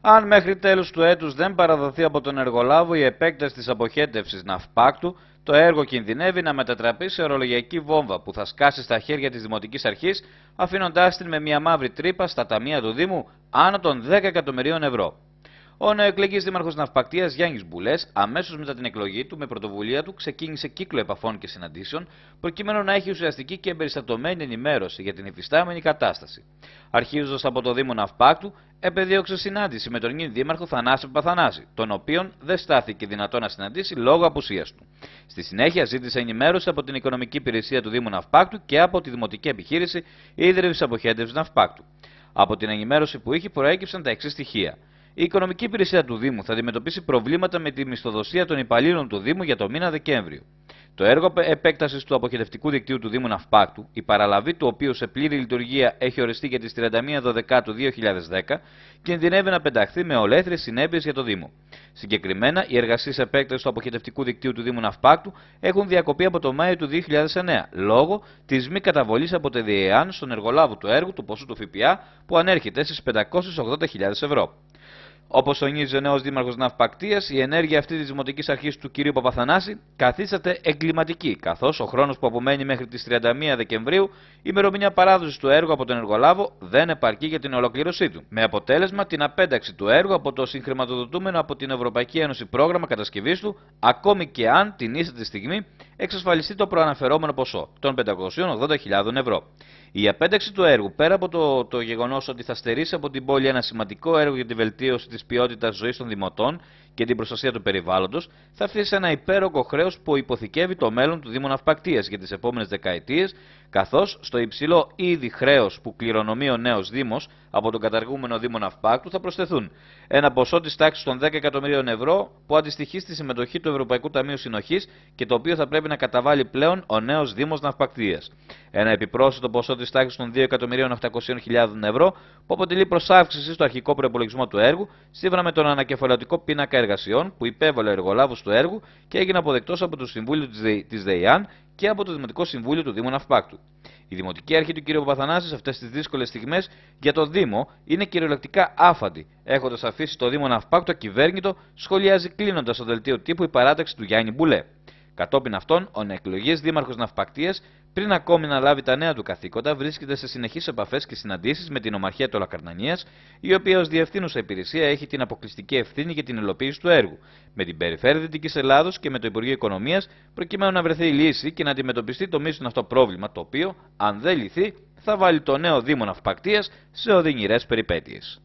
Αν μέχρι τέλους του έτους δεν παραδοθεί από τον εργολάβο η επέκταση της αποχέτευσης ναυπάκτου, το έργο κινδυνεύει να μετατραπεί σε ορολογιακή βόμβα που θα σκάσει στα χέρια της Δημοτικής Αρχής, αφήνοντάς την με μια μαύρη τρύπα στα ταμεία του Δήμου άνω των 10 εκατομμυρίων ευρώ. Ο νεοεκλεγής δήμαρχος Ναυπακτίας Γιάννης Μπουλές, αμέσως μετά την εκλογή του, με πρωτοβουλία του, ξεκίνησε κύκλο επαφών και συναντήσεων, προκειμένου να έχει ουσιαστική και εμπεριστατωμένη ενημέρωση για την υφιστάμενη κατάσταση. Αρχίζοντας από το Δήμο Ναυπάκτου, επεδίωξε συνάντηση με τον νυν Δήμαρχο Θανάση Παθανάση, τον οποίο δεν στάθηκε δυνατό να συναντήσει λόγω απουσίας του. Στη συνέχεια ζήτησε ενημέρωση από την Οικονομική Υπηρεσία του Δήμου Ναυπάκτου και από τη Δημοτική Επιχείρηση Ίδρυυση Αποχέντευση Ναυπάκτου. Από την ενημέρωση που είχε προέκυψαν τα εξής στοιχεία. Η Οικονομική Υπηρεσία του Δήμου θα αντιμετωπίσει προβλήματα με τη μισθοδοσία των υπαλλήλων του Δήμου για το μήνα Δεκέμβριο. Το έργο επέκτασης του αποχαιρετικού δικτύου του Δήμου Ναυπάκτου, η παραλαβή του οποίου σε πλήρη λειτουργία έχει οριστεί για τις 31 Δεκάτου 2010, κινδυνεύει να πενταχθεί με ολέθριες συνέπειες για το Δήμο. Συγκεκριμένα, οι εργασίες επέκτασης του αποχαιρετικού δικτύου του Δήμου Ναυπάκτου έχουν διακοπεί από το Μάιο του 2009, λόγω της μη καταβολής από τη ΔΕΑΝ στον εργολάβο του έργου του ποσού του ΦΠΑ που ανέρχεται στις 580.000 ευρώ. Όπως τονίζει ο νέος Δήμαρχος Ναυπακτίας, η ενέργεια αυτή της Δημοτικής Αρχής του κ. Παπαθανάση καθίσταται εγκληματική, καθώς ο χρόνος που απομένει μέχρι τις 31 Δεκεμβρίου, ημερομηνία παράδοσης του έργου από τον εργολάβο, δεν επαρκεί για την ολοκλήρωσή του. Με αποτέλεσμα την απένταξη του έργου από το συγχρηματοδοτούμενο από την Ευρωπαϊκή Ένωση πρόγραμμα κατασκευής του, ακόμη και αν την τη στιγμή εξασφαλιστεί το προαναφερόμενο ποσό των 580.000 ευρώ. Η απένταξη του έργου, πέρα από το, το γεγονός ότι θα στερήσει από την πόλη ένα σημαντικό έργο για τη βελτίωση της ποιότητας ζωής των δημοτών και την προστασία του περιβάλλοντος, θα αφήσει ένα υπέροχο χρέος που υποθηκεύει το μέλλον του Δήμου Ναυπακτίας για τις επόμενες δεκαετίες, καθώς στο υψηλό ήδη χρέος που κληρονομεί ο νέος Δήμος από τον καταργούμενο Δήμο Ναυπάκτου θα προσθεθούν ένα ποσό της τάξης των 10 εκατομμυρίων ευρώ που αντιστοιχεί στη συμμετοχή του Ευρωπαϊκού Ταμείου Συνοχής και το οποίο θα πρέπει να καταβάλει πλέον ο νέος Δήμος Ναυπακτίας. Ένα επιπρόσθετο ποσό της της τάξης των 2.800.000 ευρώ, που αποτελεί προ στο αρχικό προπολογισμό του έργου, σύμφωνα με τον ανακεφαλαιωτικό πίνακα εργασιών που υπέβαλε ο εργολάβος του έργου και έγινε αποδεκτός από το Συμβούλιο της ΔΕΙΑΝ και από το Δημοτικό Συμβούλιο του Δήμου Ναυπάκτου. Η Δημοτική Αρχή του κ. Παπαθανάσης σε αυτές τις δύσκολες στιγμές για το Δήμο είναι κυριολεκτικά άφαντη, έχοντας αφήσει το Δήμο Ναυπάκτου ακυβέρνητο, σχολιάζει κλείνοντας το δελτίο τύπου η παράταξη του Γιάννη Μπουλέ. Κατόπιν αυτών, ο Νεκλογής δήμαρχος Ναυπακτίας, πριν ακόμη να λάβει τα νέα του καθήκοντα, βρίσκεται σε συνεχείς επαφές και συναντήσεις με την Ομαρχία του Τολακαρνανία, η οποία ως διευθύνουσα υπηρεσία έχει την αποκλειστική ευθύνη για την υλοποίηση του έργου, με την Περιφέρεια Δυτικής Ελλάδος και με το Υπουργείο Οικονομίας, προκειμένου να βρεθεί λύση και να αντιμετωπιστεί το μίσον αυτό πρόβλημα, το οποίο, αν δεν λυθεί, θα βάλει το νέο Δήμο Ναυπακτίας σε οδυνηρές περιπέτειες.